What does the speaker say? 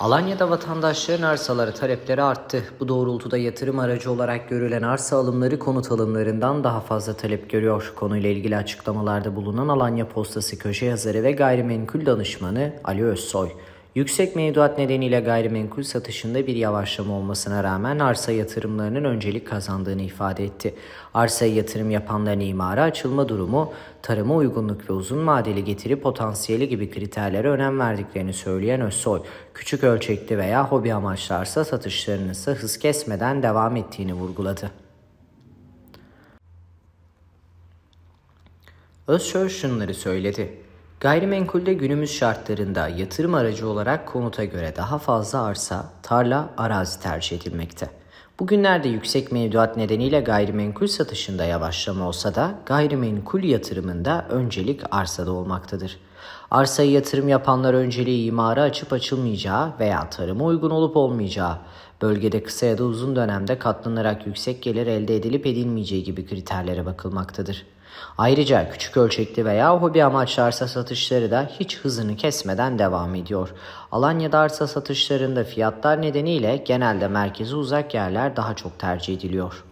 Alanya'da vatandaşların arsaları talepleri arttı. Bu doğrultuda yatırım aracı olarak görülen arsa alımları konut alımlarından daha fazla talep görüyor. Konuyla ilgili açıklamalarda bulunan Alanya Postası köşe yazarı ve gayrimenkul danışmanı Ali Özsoy. Yüksek mevduat nedeniyle gayrimenkul satışında bir yavaşlama olmasına rağmen arsa yatırımlarının öncelik kazandığını ifade etti. Arsaya yatırım yapanların imara açılma durumu, tarıma uygunluk ve uzun vadeli getiri potansiyeli gibi kriterlere önem verdiklerini söyleyen Özsoy, küçük ölçekli veya hobi amaçlı arsa satışlarının ise hız kesmeden devam ettiğini vurguladı. Özsoy şunları söyledi. Gayrimenkulde günümüz şartlarında yatırım aracı olarak konuta göre daha fazla arsa, tarla, arazi tercih edilmekte. Bugünlerde yüksek mevduat nedeniyle gayrimenkul satışında yavaşlama olsa da gayrimenkul yatırımında öncelik arsada olmaktadır. Arsaya yatırım yapanlar önceliği imara açıp açılmayacağı veya tarıma uygun olup olmayacağı, bölgede kısa ya da uzun dönemde katlanarak yüksek gelir elde edilip edilmeyeceği gibi kriterlere bakılmaktadır. Ayrıca küçük ölçekli veya hobi amaçlı arsa satışları da hiç hızını kesmeden devam ediyor. Alanya'da arsa satışlarında fiyatlar nedeniyle genelde merkeze uzak yerler ürünler daha çok tercih ediliyor.